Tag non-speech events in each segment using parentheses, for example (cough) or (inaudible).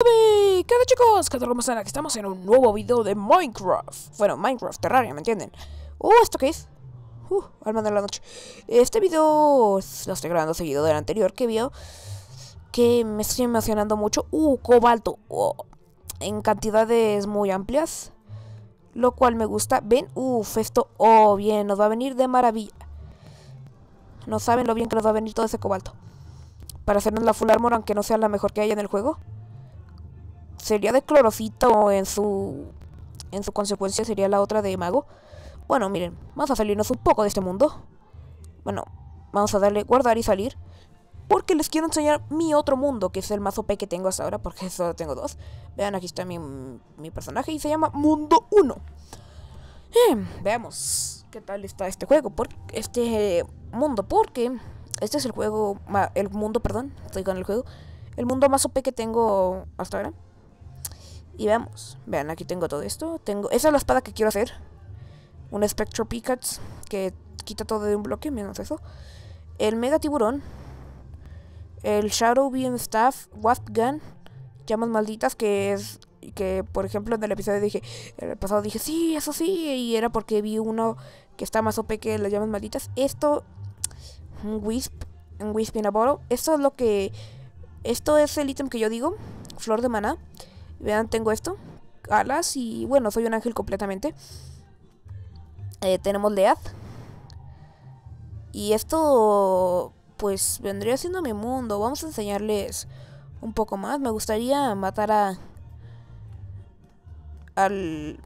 ¿Qué onda chicos? ¿Qué tal? ¿Cómo están? Aquí estamos en un nuevo video de Minecraft Bueno, Minecraft, Terraria, ¿me entienden? Uh, ¿esto qué es? Uh, al de la noche Este video lo estoy grabando seguido del anterior que vio Que me estoy emocionando mucho Uh, cobalto oh, En cantidades muy amplias Lo cual me gusta ¿Ven? Uf, esto, oh, bien Nos va a venir de maravilla No saben lo bien que nos va a venir todo ese cobalto Para hacernos la full armor aunque no sea la mejor que haya en el juego sería de clorocito o en su en su consecuencia sería la otra de mago. Bueno, miren, vamos a salirnos un poco de este mundo. Bueno, vamos a darle guardar y salir. Porque les quiero enseñar mi otro mundo, que es el más OP que tengo hasta ahora, porque (laughs) solo tengo dos. Vean, aquí está mi, personaje y se llama Mundo 1. Em, veamos qué tal está este juego, porque este mundo, porque este es el juego, el mundo, perdón, estoy con el juego, el mundo más OP que tengo hasta ahora. Y vamos. Vean, aquí tengo todo esto. Tengo. Esa es la espada que quiero hacer. Un Spectro Pickaxe que quita todo de un bloque, menos eso. El Mega Tiburón. El Shadow Beam Staff. Wasp Gun. Llamas malditas, que es. Que por ejemplo en el episodio dije. En el pasado dije, sí, eso sí. Y era porque vi uno que está más OP que las llamas malditas. Esto. Un Wisp. Un Wisp in a bottle. Esto es lo que. Esto es el ítem que yo digo. Flor de maná. Vean, tengo esto. Alas y bueno, soy un ángel completamente. Eh, tenemos Lead. Y esto, pues, vendría siendo mi mundo. Vamos a enseñarles un poco más. Me gustaría matar a... Al...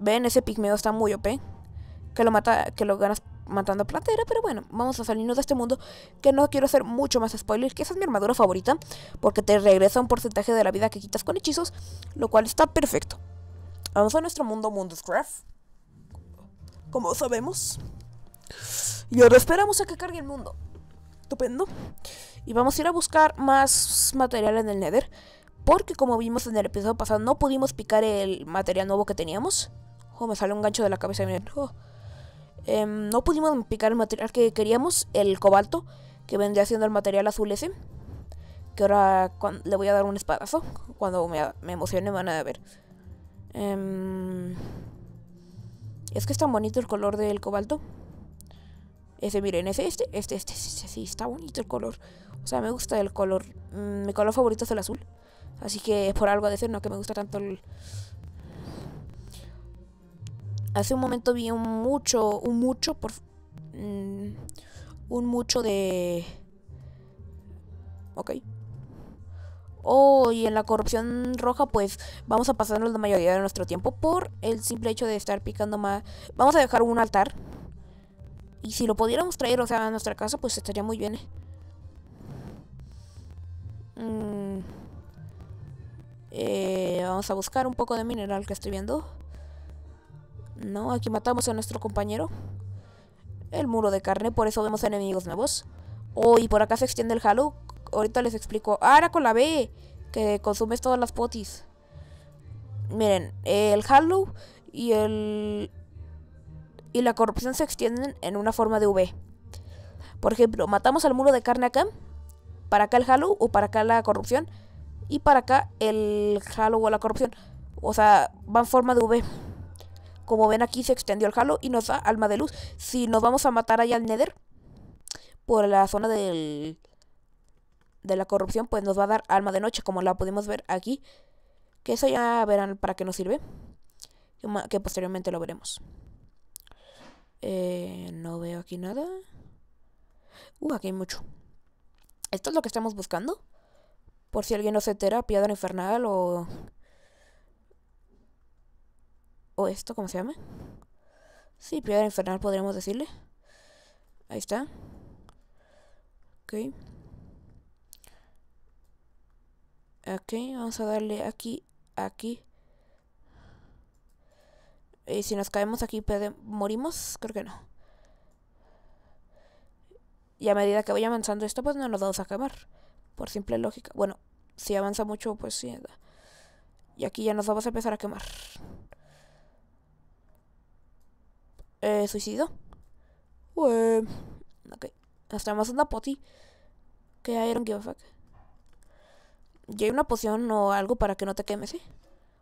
Ven, ese pigmeo está muy OP. Que lo mata, que lo ganas matando a Platera, pero bueno, vamos a salirnos de este mundo que no quiero hacer mucho más spoiler. que esa es mi armadura favorita, porque te regresa un porcentaje de la vida que quitas con hechizos, lo cual está perfecto. Vamos a nuestro mundo Munduscraft. Como sabemos. Y ahora esperamos a que cargue el mundo. Estupendo. Y vamos a ir a buscar más material en el Nether. Porque como vimos en el episodio pasado, no pudimos picar el material nuevo que teníamos. Oh, me sale un gancho de la cabeza, miren. Oh. Em, no pudimos picar el material que queríamos, el cobalto, que vendría siendo el material azul ese. Que ahora le voy a dar un espadazo. Cuando me, me emocione van a ver. Em, es que es tan bonito el color del cobalto. Ese, miren, ese, este, este, este, este, sí, está bonito el color. O sea, me gusta el color. Mm, mi color favorito es el azul. Así que es por algo de ser, no que me gusta tanto el, Hace un momento vi un mucho, un mucho por... Mm, un mucho de... Ok. Oh, y en la corrupción roja, pues vamos a pasarnos la mayoría de nuestro tiempo por el simple hecho de estar picando más. Vamos a dejar un altar. Y si lo pudiéramos traer, o sea, a nuestra casa, pues estaría muy bien. ¿eh? Mm, eh, vamos a buscar un poco de mineral que estoy viendo. No, aquí matamos a nuestro compañero. El muro de carne, por eso vemos enemigos nuevos. Oh, y por acá se extiende el halo. Ahorita les explico. Ahora con la B, que consumes todas las potis. Miren, el halo y el... Y la corrupción se extienden en una forma de V. Por ejemplo, matamos al muro de carne acá. Para acá el halo o para acá la corrupción. Y para acá el halo o la corrupción. O sea, van forma de V. Como ven aquí se extendió el halo y nos da alma de luz. Si nos vamos a matar allá al Nether, por la zona del, de la corrupción, pues nos va a dar alma de noche, como la podemos ver aquí. Que eso ya verán para qué nos sirve. Que, posteriormente lo veremos. Eh, no veo aquí nada. Uh, aquí hay mucho. ¿Esto es lo que estamos buscando? Por si alguien no se entera, piedra infernal o o esto, ¿cómo se llama? Sí, piedra infernal podríamos decirle. Ahí está. Ok. Ok, vamos a darle aquí, aquí. Y si nos caemos aquí, ¿morimos? Creo que no. Y a medida que voy avanzando esto, pues no nos vamos a quemar. Por simple lógica. Bueno, si avanza mucho, pues sí. Y aquí ya nos vamos a empezar a quemar eh, suicido. Em, ok. Hasta más una poti. Que hay don't give fuck. Y hay una poción o algo para que no te quemes, ¿eh?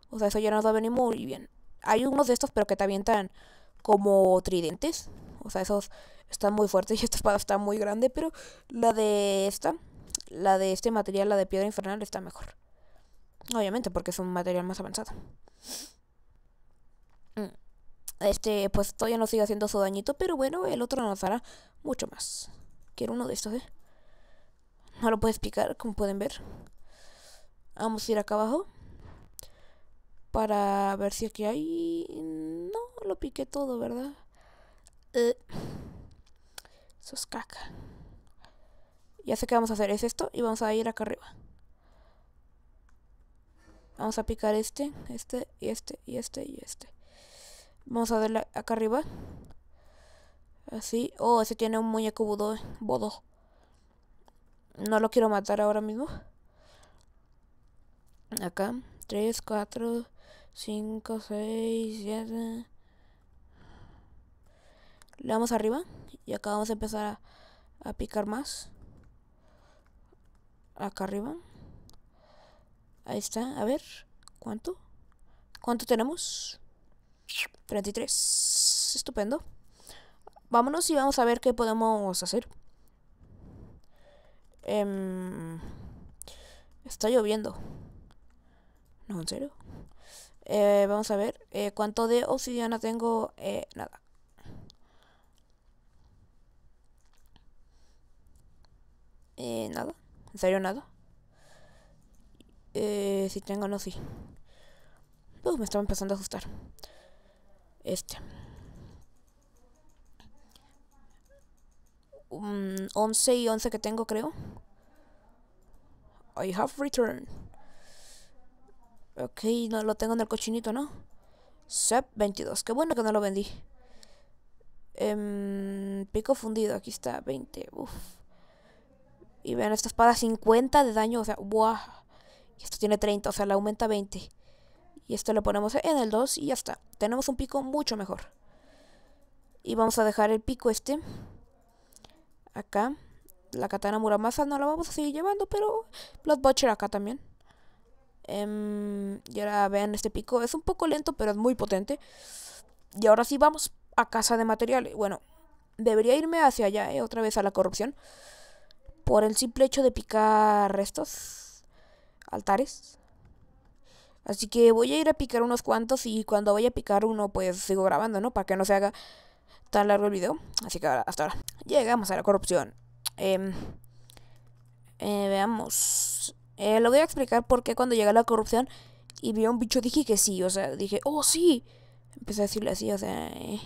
O sea, eso ya nos va a venir muy bien. Hay unos de estos, pero que te avientan como tridentes. O sea, esos están muy fuertes (laughs) y esta espada está muy grande, pero la de esta, la de este material, la de piedra infernal, está mejor. Obviamente, porque es un material más avanzado. Este, pues todavía no sigue haciendo su dañito, pero bueno, el otro nos hará mucho más. Quiero uno de estos, ¿eh? No lo puedes picar, como pueden ver. Vamos a ir acá abajo. Para ver si aquí hay... No, lo piqué todo, ¿verdad? Eh. Eso caca. Ya sé qué vamos a hacer, es esto, y vamos a ir acá arriba. Vamos a picar este, este, y este, y este, y este. Vamos a darle acá arriba. Así. Oh, ese tiene un muñeco budo, bodo. No lo quiero matar ahora mismo. Acá. 3, 4, 5, 6, 7. Le damos arriba. Y acá vamos a empezar a, a picar más. Acá arriba. Ahí está. A ver. ¿Cuánto? ¿Cuánto tenemos? 33. Estupendo. Vámonos y vamos a ver qué podemos hacer. Em, está lloviendo. No, en serio. Eh, vamos a ver. Eh, ¿Cuánto de obsidiana tengo? Eh, nada. Eh, nada. ¿En serio nada? si tengo, no, sí. me estaba empezando a ajustar. Este. 11 y 11 que tengo, creo. I have return. Ok, no lo tengo en el cochinito, ¿no? Sep 22. Qué bueno que no lo vendí. Em, pico fundido, aquí está, 20. Uf. Y vean, esta espada 50 de daño, o sea, ¡buah! Y esto tiene 30, o sea, le aumenta 20. Y esto lo ponemos en el 2 y ya está. Tenemos un pico mucho mejor. Y vamos a dejar el pico este. Acá. La katana Muramasa no la vamos a seguir llevando, pero Blood Butcher acá también. Em, y ahora vean este pico. Es un poco lento, pero es muy potente. Y ahora sí vamos a casa de materiales. Bueno, debería irme hacia allá, eh, otra vez a la corrupción. Por el simple hecho de picar restos. Altares. Así que voy a ir a picar unos cuantos y cuando vaya a picar uno pues sigo grabando, ¿no? Para que no se haga tan largo el video. Así que hasta ahora. Llegamos a la corrupción. Em, eh, veamos. Eh, lo voy a explicar porque cuando llegué a la corrupción y vi a un bicho dije que sí. O sea, dije, oh sí. Empecé a decirle así, o sea... Eh,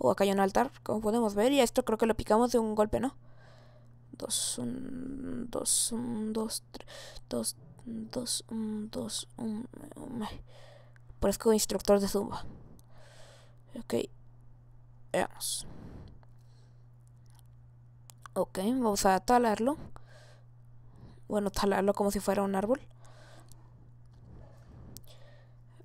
o oh, acá hay un altar, como podemos ver. Y esto creo que lo picamos de un golpe, ¿no? Dos, un, dos, un, dos, tres, dos, Dos, un, dos, un, un. Parezco instructor de zumba. Ok. Veamos. Ok, vamos a talarlo. Bueno, talarlo como si fuera un árbol.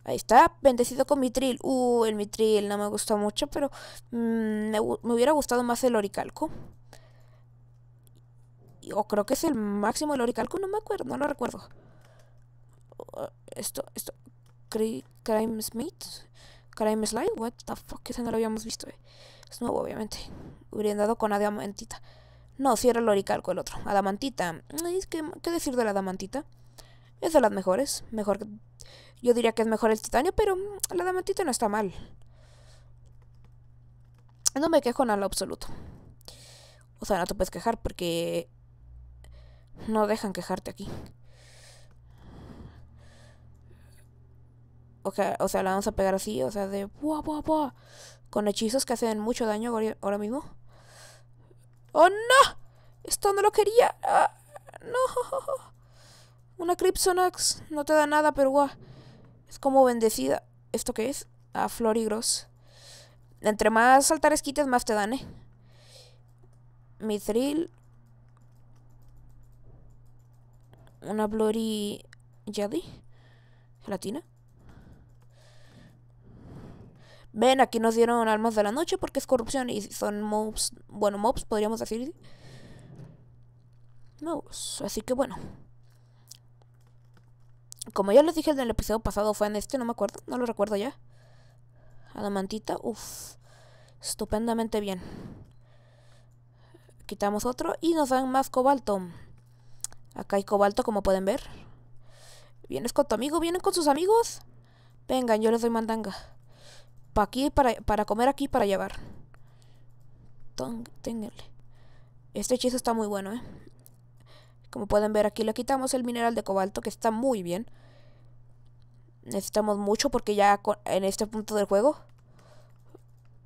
Ahí está, bendecido con mitril. Uh, el mitril no me gusta mucho, pero mm, me, me, hubiera gustado más el oricalco. O creo que es el máximo el oricalco, no me acuerdo, no lo recuerdo esto, esto, Crime Smith, Crime Slide, what the fuck, ese no lo habíamos visto, eh. Es nuevo, obviamente. hubieran dado con Adamantita. No, cierra el oricalco el otro. Adamantita. ¿Qué decir de la Adamantita? Es de las mejores. Mejor Yo diría que es mejor el titanio, pero la adamantita no está mal. No me quejo en lo absoluto. O sea, no te puedes quejar porque... No dejan quejarte aquí. O, sea, la vamos a pegar así, o sea, de buah, Con hechizos que hacen mucho daño ahora mismo. ¡Oh, no! Esto no lo quería. Ah, ¡No! Una Crypsonax no te da nada, pero guau. Es como bendecida. ¿Esto qué es? A ah, Gross. Entre más altares quites, más te dan, ¿eh? Mithril. Una Flori Jelly. Gelatina ven, aquí nos dieron almas de la noche porque es corrupción y son mobs, bueno, mobs podríamos decir. Mobs, así que bueno. Como ya les dije en el episodio pasado, fue en este, no me acuerdo, no lo recuerdo ya. Adamantita, uff, estupendamente bien. Quitamos otro y nos dan más cobalto. Acá hay cobalto, como pueden ver. ¿Vienes con tu amigo? ¿Vienen con sus amigos? Vengan, yo les doy mandanga para aquí, para, comer aquí, para llevar. Ténganle. Este hechizo está muy bueno, ¿eh? Como pueden ver, aquí le quitamos el mineral de cobalto, que está muy bien. Necesitamos mucho porque ya en este punto del juego...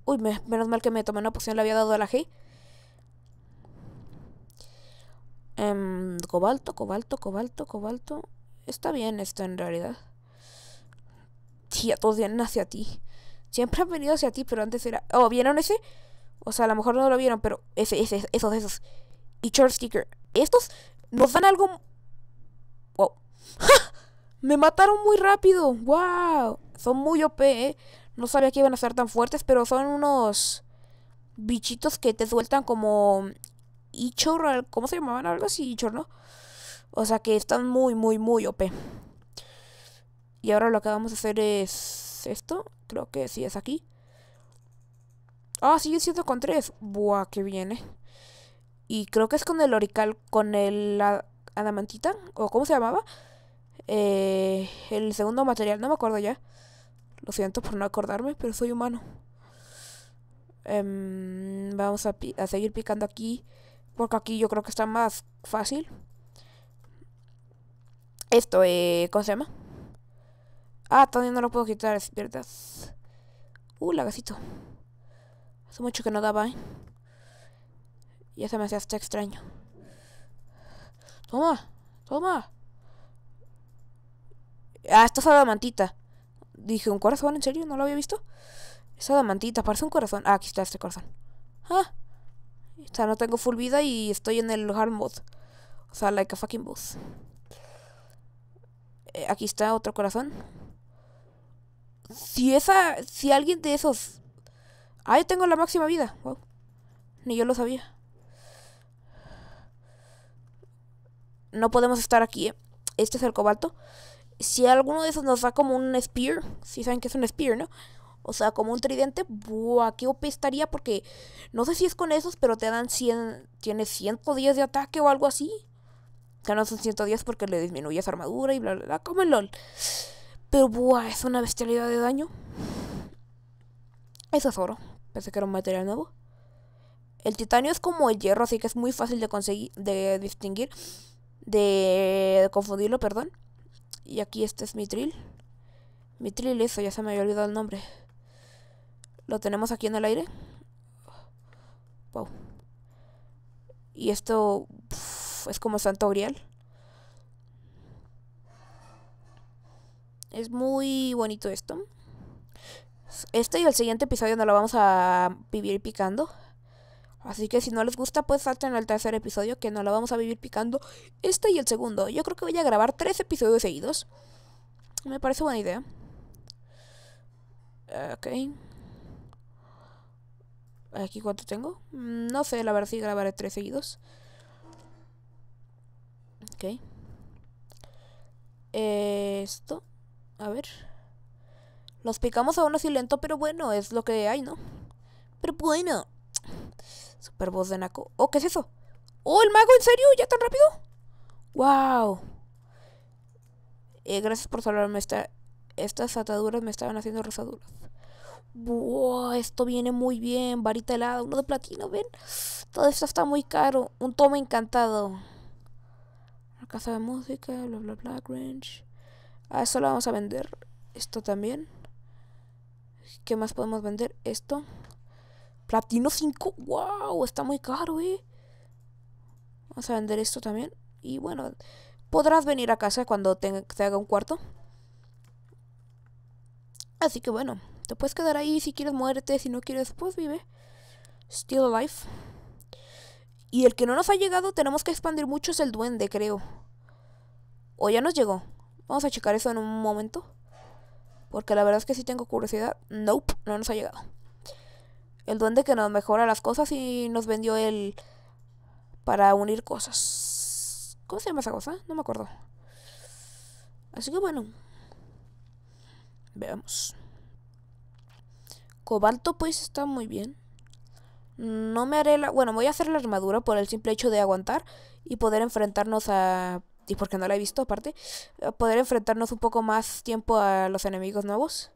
Uy, menos mal que me tomé una poción, le había dado a la G. Em, cobalto, cobalto, cobalto, cobalto. Está bien esto en realidad. Tía todos vienen hacia ti siempre han venido hacia ti, pero antes era... Oh, ¿vieron ese? O sea, a lo mejor no lo vieron, pero ese, ese, esos, esos. Y sticker. Estos nos dan algo... Wow. ¡Ja! (laughs) Me mataron muy rápido. Wow. Son muy OP, ¿eh? No sabía que iban a ser tan fuertes, pero son unos bichitos que te sueltan como... Mm, Ichor, ¿cómo se llamaban? Algo así, Ichor, ¿no? O sea que están muy, muy, muy OP. Y ahora lo que vamos a hacer es esto. Creo que sí es aquí. Ah, sigue siendo con tres Buah, que viene. Eh. Y creo que es con el orical, con el adamantita, o cómo se llamaba. Eh, el segundo material, no me acuerdo ya. Lo siento por no acordarme, pero soy humano. Em, vamos a, a seguir picando aquí, porque aquí yo creo que está más fácil. Esto, eh, ¿cómo se llama? Ah, todavía no lo puedo quitar, es verdad. Uh, lagacito. Hace mucho que no daba, ¿eh? Ya se me hace hasta extraño. Toma, toma. Ah, esto es adamantita. Dije, ¿un corazón? ¿En serio? ¿No lo había visto? Es adamantita, parece un corazón. Ah, aquí está este corazón. Ah. O no tengo full vida y estoy en el hard mode. O sea, like a fucking boss. Eh, aquí está otro corazón. Si esa. Si alguien de esos. Ah, tengo la máxima vida. Ni yo lo sabía. No podemos estar aquí. ¿eh? Este es el cobalto. Si alguno de esos nos da como un spear. Si saben que es un spear, ¿no? O sea, como un tridente. Buah, qué OP estaría. Porque no sé si es con esos, pero te dan 100. Tienes 110 de ataque o algo así. Que no son 110 porque le disminuyes armadura y bla, bla, bla. Como el LOL. Pero buah, es una bestialidad de daño. Eso es oro. Pensé que era un material nuevo. El titanio es como el hierro, así que es muy fácil de conseguir, de distinguir, de, confundirlo, perdón. Y aquí este es mitril. Mitril, eso, ya se me había olvidado el nombre. Lo tenemos aquí en el aire. Wow. Y esto es como santo grial. Es muy bonito esto. Este y el siguiente episodio no lo vamos a vivir picando. Así que si no les gusta, pues salten al tercer episodio que no lo vamos a vivir picando. Este y el segundo. Yo creo que voy a grabar tres episodios seguidos. Me parece buena idea. Eh, ok. ¿Aquí cuánto tengo? Mm, no sé, la verdad si sí grabaré tres seguidos. Ok. Esto. A ver. Los picamos a uno así lento, pero bueno, es lo que hay, ¿no? Pero bueno. (tsk) Super voz de Naco. Oh, ¿qué es eso? ¡Oh, el mago! ¿En serio? ¿Ya tan rápido? ¡Wow! Eh, gracias por salvarme. Esta, estas ataduras me estaban haciendo rosaduras. ¡Wow! Esto viene muy bien. Varita helada, uno de platino, ¿ven? (sniffs) Todo esto está muy caro. Un tomo encantado. La casa de música, bla, bla, bla, Grange. A ah, eso lo vamos a vender. Esto también. ¿Qué más podemos vender? Esto. Platino 5. ¡Wow! Está muy caro, eh. Vamos a vender esto también. Y bueno, podrás venir a casa cuando te, te haga un cuarto. Así que bueno, te puedes quedar ahí si quieres muerte, si no quieres, pues vive. Still alive. Y el que no nos ha llegado, tenemos que expandir mucho, es el duende, creo. O ya nos llegó. Vamos a checar eso en un momento. Porque la verdad es que sí tengo curiosidad. Nope, no nos ha llegado. El duende que nos mejora las cosas y nos vendió el... Para unir cosas. ¿Cómo se llama esa cosa? No me acuerdo. Así que bueno. Veamos. Cobalto pues está muy bien. No me haré la... Bueno, voy a hacer la armadura por el simple hecho de aguantar y poder enfrentarnos a y porque no la he visto aparte, poder enfrentarnos un poco más tiempo a los enemigos nuevos.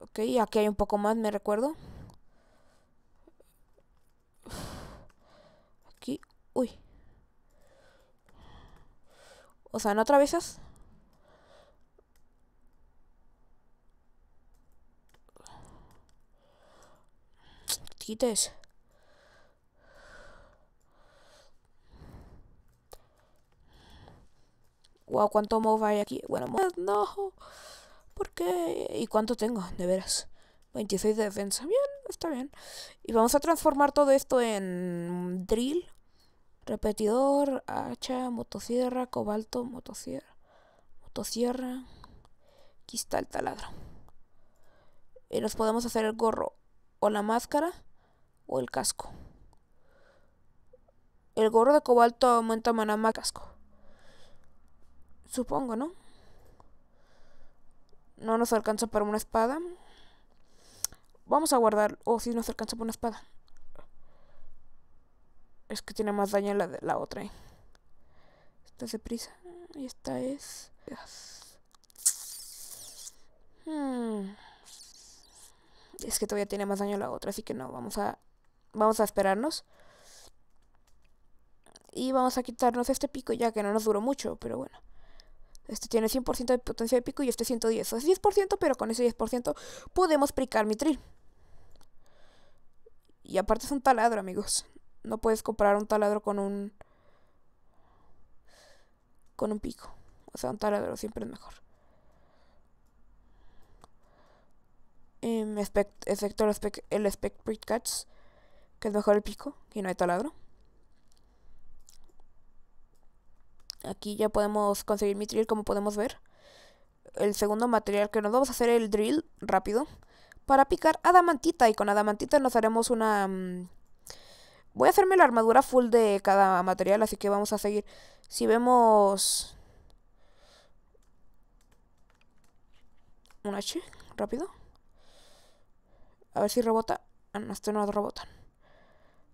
Ok, aquí hay un poco más, me recuerdo. Aquí, uy. O sea, ¿no atravesas? Quites. ¿cuánto move hay aquí? Bueno, no. ¿Por qué? ¿Y cuánto tengo? De veras. 26 de defensa. Bien, está bien. Y vamos a transformar todo esto en drill. Repetidor, hacha, motosierra, cobalto, motosierra. Motosierra. Aquí está el taladro. Y nos podemos hacer el gorro o la máscara o el casco. El gorro de cobalto aumenta maná más casco. Supongo, ¿no? No nos alcanza para una espada. Vamos a guardar. O oh, si sí nos alcanza para una espada. Es que tiene más daño la, de la otra. ¿eh? Esta es de prisa. Y esta es. Hmm. Es que todavía tiene más daño la otra, así que no, vamos a. Vamos a esperarnos. Y vamos a quitarnos este pico ya que no nos duró mucho, pero bueno. Este tiene 100% de potencia de pico y este 110. Es 10%, pero con ese 10% podemos picar mitril. Y aparte es un taladro, amigos. No puedes comprar un taladro con un... Con un pico. O sea, un taladro siempre es mejor. Efecto em, el pre Cats, que es mejor el pico y no hay taladro. Aquí ya podemos conseguir mi drill como podemos ver. El segundo material que nos vamos a hacer el drill rápido. Para picar adamantita y con adamantita nos haremos una... Mm, voy a hacerme la armadura full de cada material, así que vamos a seguir. Si vemos... Un H, rápido. A ver si rebota. Ah, no, esto no rebotan.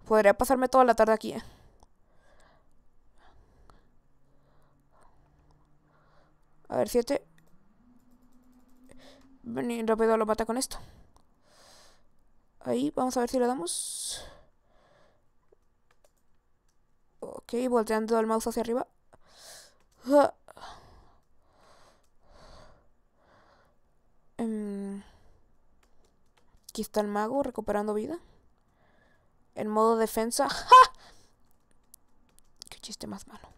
Podría pasarme toda la tarde aquí, eh. A ver, 7. Vení rápido lo mata con esto. Ahí, vamos a ver si lo damos. Ok, volteando el mouse hacia arriba. Ah. Em, aquí está el mago recuperando vida. En modo defensa. ¡Ja! Qué chiste más malo.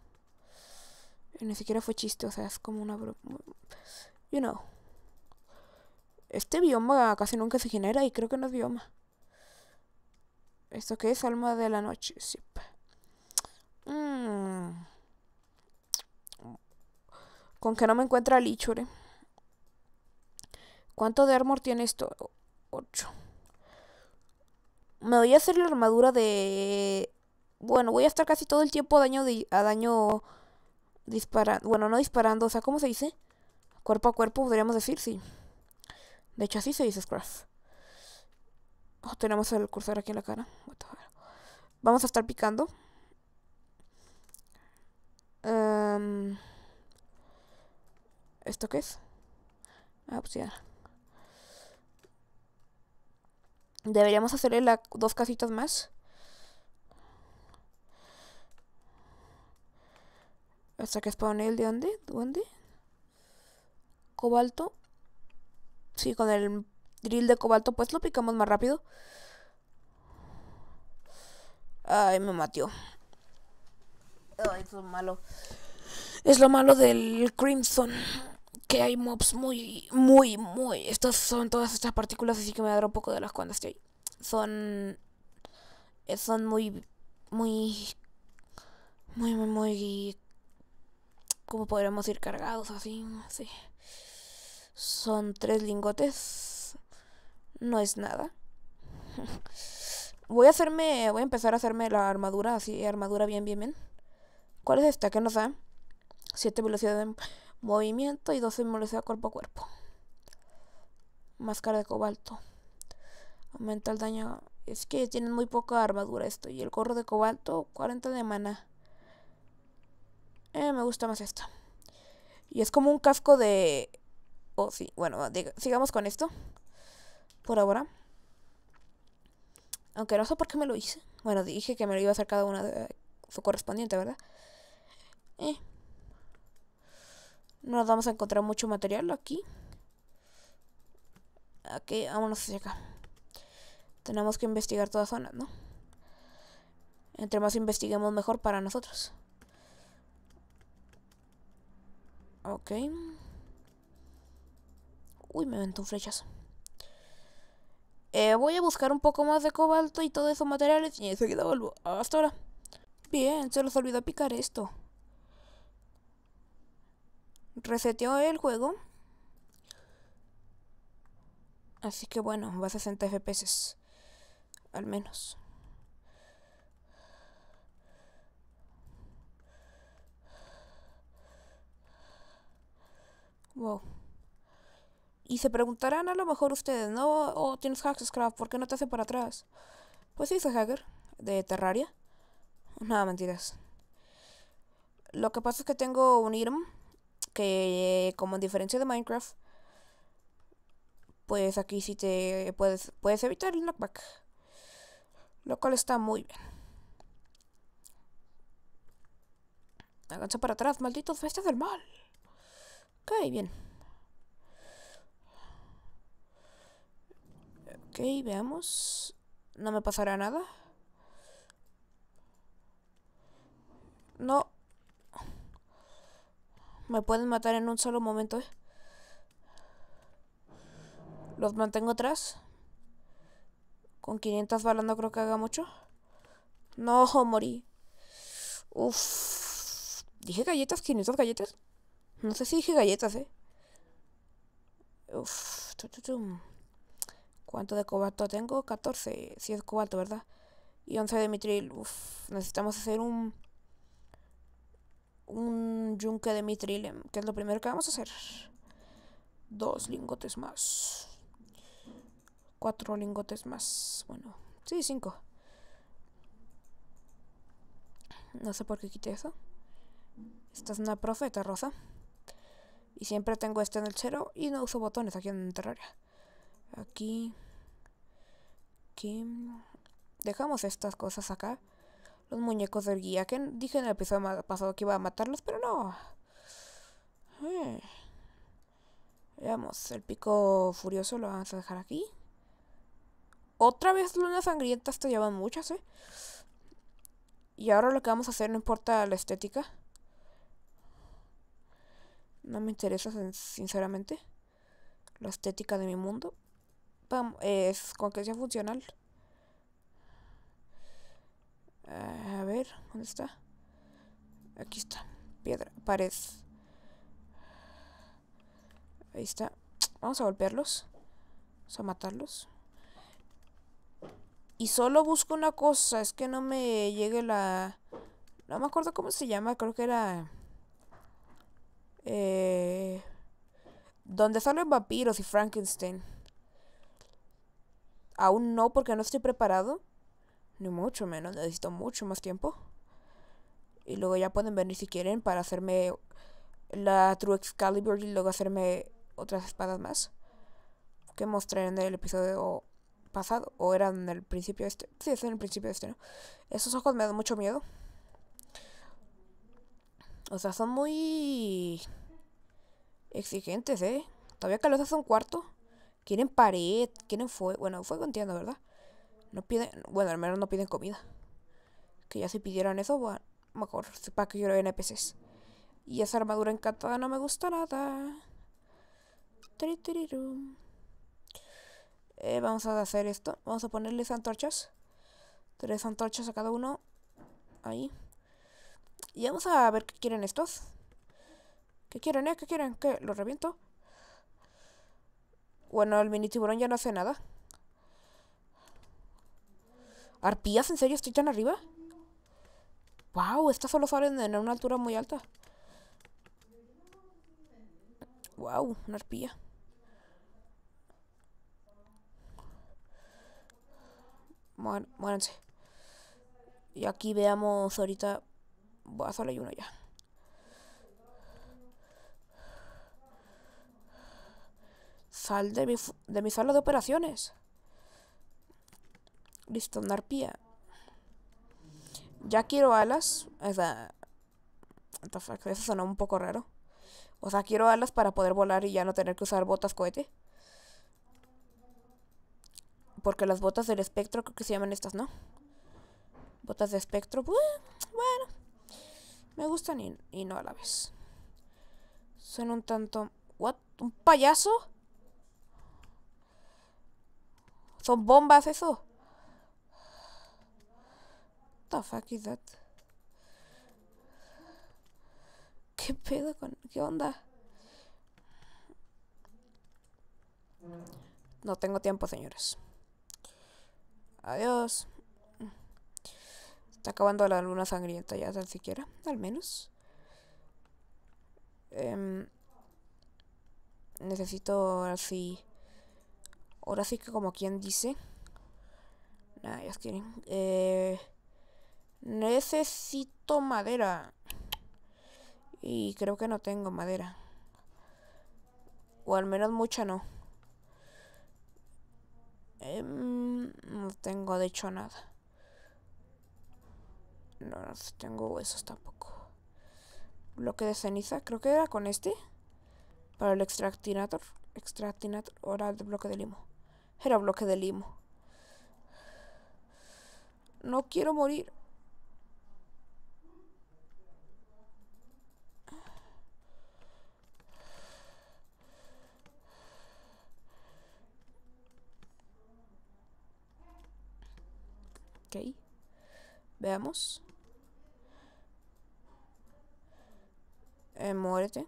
Y ni siquiera fue chiste, o sea, es como una You know. Este bioma casi nunca se genera y creo que no es bioma. ¿Esto qué es? Alma de la noche. Sí. Mm. Con que no me encuentra Lichure. ¿Cuánto de armor tiene esto? 8. Me voy a hacer la armadura de... Bueno, voy a estar casi todo el tiempo daño, a daño disparando, bueno, no disparando, o sea, ¿cómo se dice? Cuerpo a cuerpo, podríamos decir, sí. De hecho, así se dice Scruff. Oh, tenemos el cursor aquí en la cara. Vamos a estar picando. Em, ¿Esto qué es? Ah, pues Deberíamos hacerle dos casitas más. ¿Hasta qué el de dónde? ¿Dónde? Cobalto. Sí, con el drill de cobalto pues lo picamos más rápido. Ay, me matió. Ay, es malo. Es lo malo del Crimson. Que hay mobs muy, muy, muy. Estas son todas estas partículas, así que me dará un poco de las cuando estoy. Son. Eh, son muy. Muy. Muy, muy, muy como podremos ir cargados así, así. Son tres lingotes. No es nada. voy a hacerme, voy a empezar a hacerme la armadura, así, armadura bien, bien, bien. ¿Cuál es esta? ¿Qué nos da? Siete velocidad de movimiento y 12 velocidad cuerpo a cuerpo. Máscara de cobalto. Aumenta el daño. Es que tienen muy poca armadura esto. Y el gorro de cobalto, 40 de mana. Eh, me gusta más esto Y es como un casco de... Oh, sí, bueno, sigamos con esto. Por ahora. Aunque no sé por qué me lo hice. Bueno, dije que me lo iba a hacer cada una de su correspondiente, ¿verdad? Eh. No nos vamos a encontrar mucho material aquí. Aquí, vámonos hacia acá. Tenemos que investigar todas zonas, ¿no? Entre más investiguemos mejor para nosotros. Ok. Uy, me aventó flechas. Eh, voy a buscar un poco más de cobalto y todos esos materiales y enseguida vuelvo. Hasta ahora. Bien, se los olvidó picar esto. Reseteó el juego. Así que bueno, va a 60 FPS. Al menos. Wow. Y se preguntarán a lo mejor ustedes, no, oh, tienes Hackscraft, ¿por qué no te hace para atrás? Pues sí soy hacker de Terraria. Nada, mentiras. Lo que pasa es que tengo un item que, como en diferencia de Minecraft, pues aquí sí te puedes, puedes evitar el knockback. Lo cual está muy bien. Agacha para atrás, malditos bestias del mal. Ok, bien. Ok, veamos. No me pasará nada. No. Me pueden matar en un solo momento, eh. Los mantengo atrás. Con 500 balas no creo que haga mucho. No, morí. Uf. ¿Dije galletas? ¿500 galletas? No sé si dije galletas, ¿eh? Uf. ¿Cuánto de cobalto tengo? 14. Si sí es cobalto, ¿verdad? Y 11 de mitril. Uf. Necesitamos hacer un... Un yunque de mitril, em, que es lo primero que vamos a hacer. Dos lingotes más. Cuatro lingotes más. Bueno, sí, cinco. No sé por qué quité eso. Esta es una profeta, Rosa. Y siempre tengo este en el cero y no uso botones aquí en Terraria. Aquí. Aquí. Dejamos estas cosas acá. Los muñecos del guía. Que dije en el episodio pasado que iba a matarlos, pero no. Eh. Veamos, el pico furioso lo vamos a dejar aquí. Otra vez lunas sangrientas te llevan muchas, ¿eh? Y ahora lo que vamos a hacer, no importa la estética. No me interesa, sinceramente, la estética de mi mundo. es con que sea funcional. Eh, a ver, ¿dónde está? Aquí está. Piedra, pared. Ahí está. Vamos a golpearlos. Vamos a matarlos. Y solo busco una cosa, es que no me llegue la... No me acuerdo cómo se llama, creo que era... Eh, donde salen vampiros y Frankenstein. Aún no, porque no estoy preparado. Ni mucho menos, necesito mucho más tiempo. Y luego ya pueden venir si quieren para hacerme la True Excalibur y luego hacerme otras espadas más. Que mostré en el episodio pasado. O eran en el principio este. Sí, es en el principio de este, ¿no? Esos ojos me dan mucho miedo. O sea, son muy exigentes, ¿eh? Todavía que los hace un cuarto. Quieren pared, quieren fuego. Bueno, fuego entiendo, ¿verdad? No piden, bueno, al menos no piden comida. Que ya si pidieran eso, bueno, mejor sepa que yo lo NPCs. Y esa armadura encantada no me gusta nada. Eh, vamos a hacer esto. Vamos a ponerles antorchas. Tres antorchas a cada uno. Ahí. Y vamos a ver qué quieren estos. ¿Qué quieren, eh? ¿Qué quieren? ¿Qué? ¿Lo reviento? Bueno, el mini tiburón ya no hace nada. ¿Arpías? ¿En serio estoy tan arriba? ¡Wow! Estas solo salen en una altura muy alta. ¡Wow! Una arpía. Muéranse. Y aquí veamos ahorita solo hay uno ya. Sal de mi, de sala de operaciones. Listo, una Ya quiero alas. O sea, eso sonó un poco raro. O sea, quiero alas para poder volar y ya no tener que usar botas cohete. Porque las botas del espectro creo que se llaman estas, ¿no? Botas de espectro. bueno. Me gustan y, no a la vez. Son un tanto... ¿What? ¿Un payaso? ¿Son bombas eso? the fuck is that? ¿Qué pedo con... ¿Qué onda? No tengo tiempo, señores. Adiós. Está acabando la luna sangrienta ya tan siquiera, al menos. Em, necesito, necesito sí... Ahora sí que como quien dice... Nada, ya quieren. Eh, necesito madera. Y creo que no tengo madera. O al menos mucha no. Em, no tengo de hecho nada. No, no tengo huesos tampoco. Bloque de ceniza, creo que era con este. Para el extractinator. Extractinator, ahora el bloque de limo. Era bloque de limo. No quiero morir. Ok. Veamos. Eh, muérete.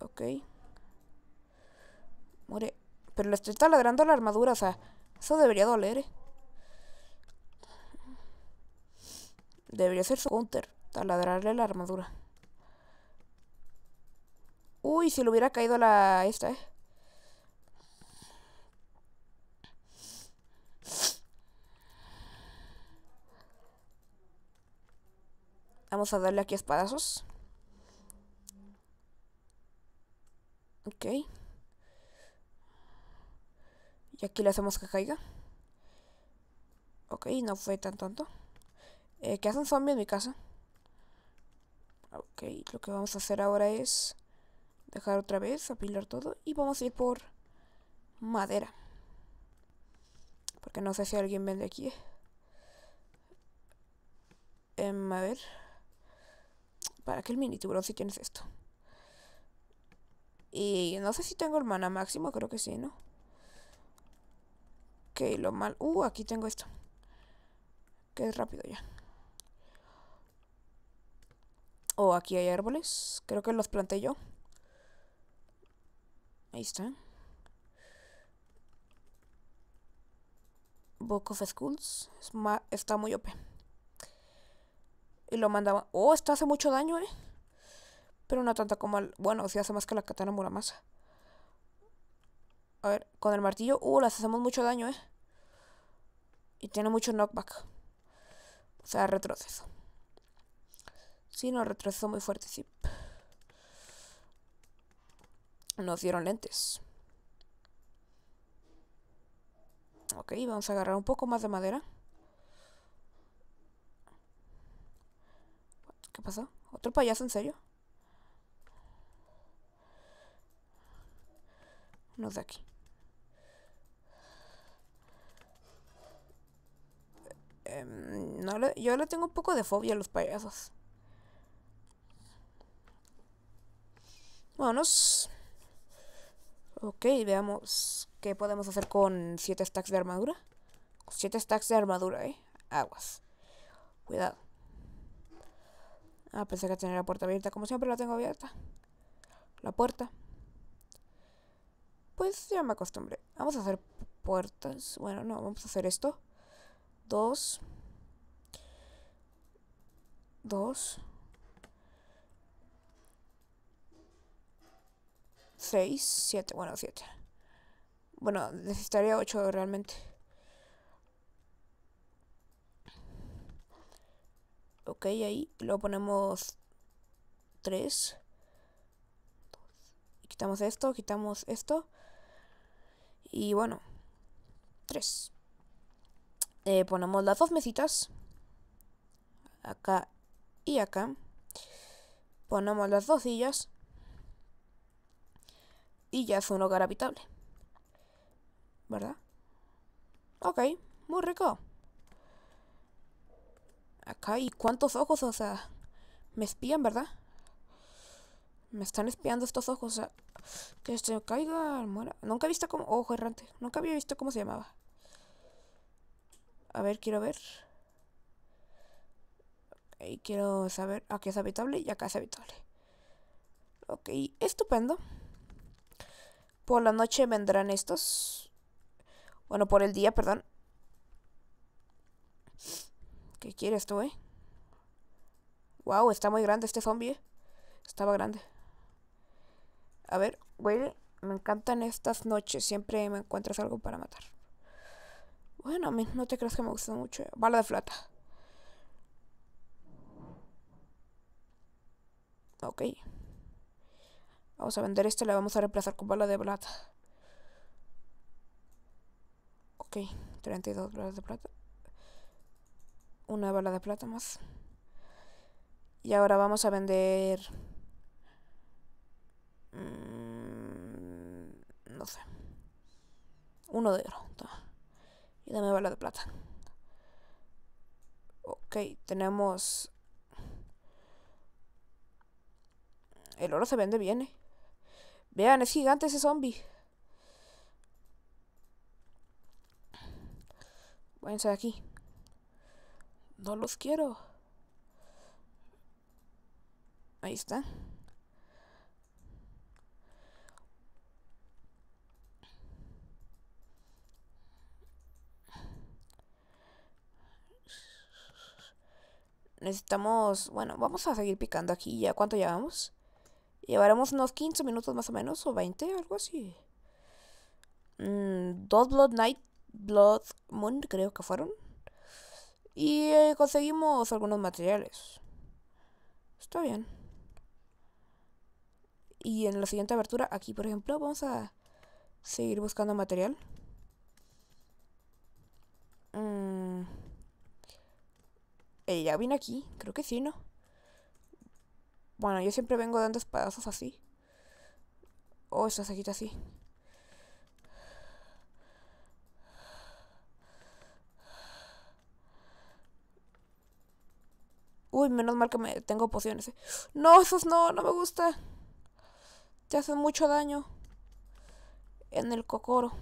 Ok. Muere. Pero le estoy taladrando la armadura, o sea, eso debería doler. Eh. Debería ser su counter, taladrarle la armadura. Uy, si le hubiera caído la esta, eh. Vamos a darle aquí a espadazos. Ok. Y aquí le hacemos que caiga. Ok, no fue tan tonto. Eh, ¿Qué hacen zombies en mi casa? Ok, lo que vamos a hacer ahora es dejar otra vez, apilar todo. Y vamos a ir por madera. Porque no sé si alguien vende aquí. Eh, a ver. ¿Para qué el mini tiburón si tienes esto? Y no sé si tengo el mana máximo, creo que sí, ¿no? Ok, lo mal... Uh, aquí tengo esto. Que es rápido ya. Oh, aquí hay árboles. Creo que los planté yo. Ahí está. Book of Schools. Está muy OP y lo mandaba... Oh, esto hace mucho daño, ¿eh? Pero no tanto como Bueno, sí hace más que la katana Muramasa. A ver, con el martillo. Uh, las hacemos mucho daño, ¿eh? Y tiene mucho knockback. O sea, retroceso. Sí, no retroceso muy fuerte, sí. Nos dieron lentes. Ok, vamos a agarrar un poco más de madera. ¿Qué pasó? ¿Otro payaso en serio? No de aquí. Em, no yo le tengo un poco de fobia a los payasos. Vámonos. Ok, veamos qué podemos hacer con 7 stacks de armadura. 7 stacks de armadura, eh. Aguas. Cuidado. Ah, pensé que tener la puerta abierta. Como siempre la tengo abierta. La puerta. Pues ya me acostumbré. Vamos a hacer puertas. Bueno, no, vamos a hacer esto. Dos. Dos. Seis, siete. Bueno, siete. Bueno, necesitaría ocho realmente. ok, ahí, lo ponemos 3, quitamos esto, quitamos esto, y bueno, 3. Eh, ponemos las dos mesitas, acá y acá, ponemos las dos sillas, y ya es un hogar habitable, ¿verdad? Ok, muy rico acá y cuántos ojos, o sea, me espían, ¿verdad? Me están espiando estos ojos, o sea, que esto caiga, muera. Nunca he visto como ojo errante, nunca había visto cómo se llamaba. A ver, quiero ver. Y quiero saber, aquí ah, es habitable y acá es habitable. Ok, estupendo. Por la noche vendrán estos. Bueno, por el día, perdón. ¿Qué quieres tú, eh? Wow, está muy grande este zombie. Eh. Estaba grande. A ver, güey, me encantan estas noches. Siempre me encuentras algo para matar. Bueno, no te creas que me gusta mucho. Eh. Bala de plata. Ok. Vamos a vender esto y la vamos a reemplazar con bala de plata. Ok, 32 balas de plata una bala de plata más Y ahora vamos a vender... Mm, no sé. Uno de oro. Y dame bala de plata. Ok, tenemos... El oro se vende bien, ¿eh? Vean, es gigante ese zombie. Váyanse de aquí. No los quiero. Ahí está. Necesitamos... Bueno, vamos a seguir picando aquí ya. ¿Cuánto llevamos? Llevaremos unos 15 minutos más o menos, o 20, algo así. Mm, dos Blood Night, Blood Moon, creo que fueron. Y eh, conseguimos algunos materiales. Está bien. Y en la siguiente abertura, aquí por ejemplo, vamos a seguir buscando material. Mm. Ella eh, viene aquí, creo que sí, ¿no? Bueno, yo siempre vengo dando espadazos así. O oh, esta así. Uy, menos mal que me tengo pociones. ¿eh? No, esos no, no me gusta Te hacen mucho daño. En el cocoro.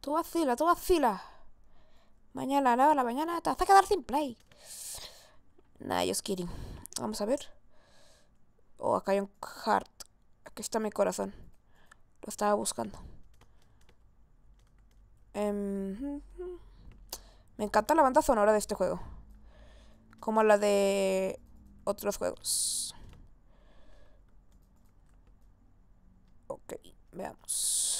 Tú vacila, tú vacila. Mañana, la, la mañana, te vas a quedar sin play. Nah, ellos quieren Vamos a ver. Oh, acá hay un heart. Aquí está mi corazón. Lo estaba buscando. Em, me encanta la banda sonora de este juego. Como la de otros juegos. Ok, veamos.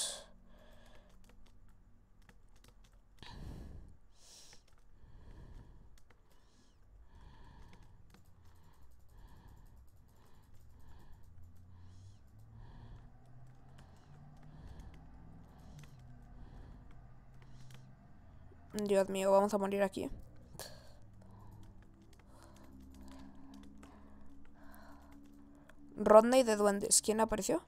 Dios mío, vamos a morir aquí. Rodney de Duendes. ¿Quién apareció?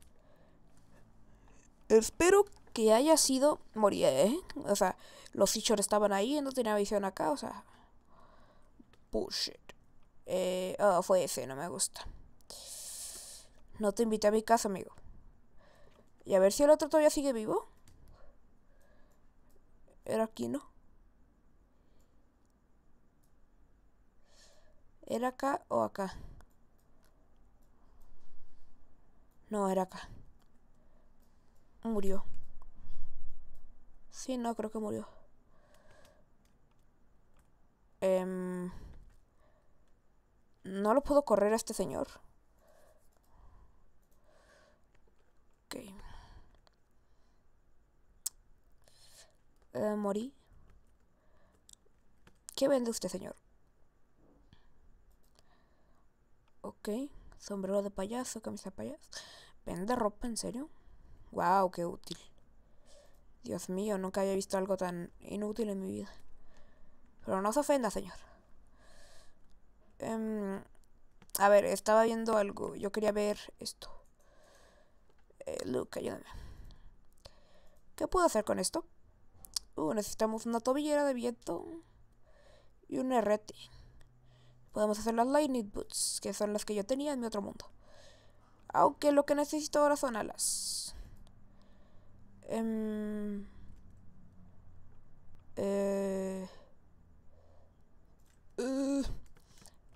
Espero que haya sido... Morir, ¿eh? O sea, los Seashore estaban ahí y no tenía visión acá, o sea... Bullshit. Eh, oh, fue ese, no me gusta. No te invité a mi casa, amigo. Y a ver si el otro todavía sigue vivo. Era aquí, ¿no? ¿Era acá o acá? No, era acá. Murió. Sí, no, creo que murió. Em, no lo puedo correr a este señor. Ok. Eh, morí. ¿Qué vende usted, señor? Ok, sombrero de payaso, camisa de payaso. ¿Vende ropa en serio? ¡Wow! ¡Qué útil! Dios mío, nunca había visto algo tan inútil en mi vida. Pero no se ofenda, señor. Em, a ver, estaba viendo algo. Yo quería ver esto. Eh, Luke, ayúdame. ¿Qué puedo hacer con esto? Uh, necesitamos una tobillera de viento y un herrete. Podemos hacer las Lightning Boots, que son las que yo tenía en mi otro mundo. Aunque lo que necesito ahora son alas. Em, eh,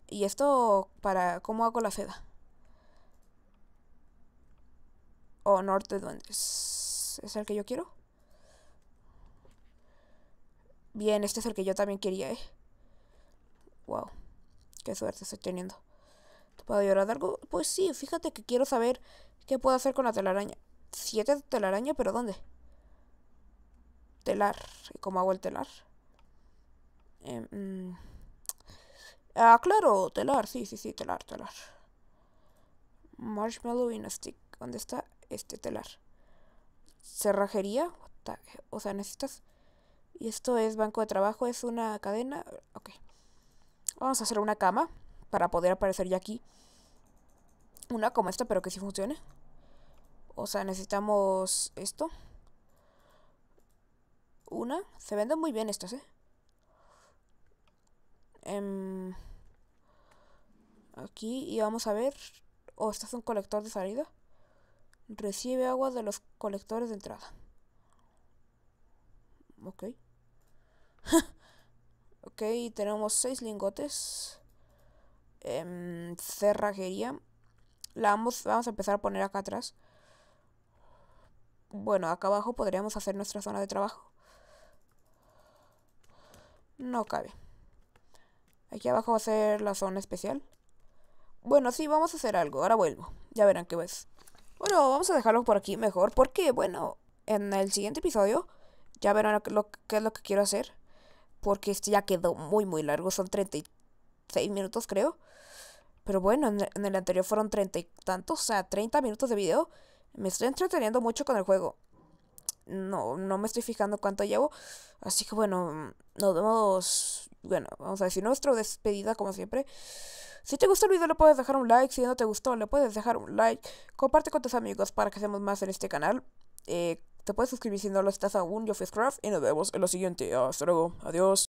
y esto para... ¿Cómo hago la seda? O oh, Norte Duendes. ¿Es el que yo quiero? Bien, este es el que yo también quería, ¿eh? Wow. Qué suerte estoy teniendo. ¿Te puedo llorar de algo? Pues sí, fíjate que quiero saber qué puedo hacer con la telaraña. ¿Siete telaraña? ¿Pero dónde? Telar. ¿Y cómo hago el telar? Em, mm. Ah, claro, telar. Sí, sí, sí, telar, telar. Marshmallow in a stick. ¿Dónde está este telar? ¿Cerrajería? O sea, necesitas... Y esto es banco de trabajo, es una cadena. Ok. Vamos a hacer una cama para poder aparecer ya aquí. Una como esta, pero que sí funcione. O sea, necesitamos esto. Una. Se venden muy bien estas, ¿eh? Em, aquí y vamos a ver... Oh, esta es un colector de salida. Recibe agua de los colectores de entrada. Ok. (laughs) Ok, tenemos seis lingotes. Eh, cerrajería. La vamos, vamos a empezar a poner acá atrás. Bueno, acá abajo podríamos hacer nuestra zona de trabajo. No cabe. Aquí abajo va a ser la zona especial. Bueno, sí, vamos a hacer algo. Ahora vuelvo. Ya verán qué ves. Bueno, vamos a dejarlo por aquí mejor. Porque, bueno, en el siguiente episodio ya verán lo, qué es lo que quiero hacer porque este ya quedó muy, muy largo. Son 36 minutos, creo. Pero bueno, en el anterior fueron 30 y tantos, o sea, 30 minutos de video. Me estoy entreteniendo mucho con el juego. No, no me estoy fijando cuánto llevo. Así que bueno, nos vemos. Bueno, vamos a decir nuestro despedida como siempre. Si te gustó el video le puedes dejar un like. Si no te gustó le puedes dejar un like. Comparte con tus amigos para que hacemos más en este canal. Eh, te puedes suscribir si no lo estás aún. Yo fui Craft y nos vemos en lo siguiente. Hasta luego. Adiós.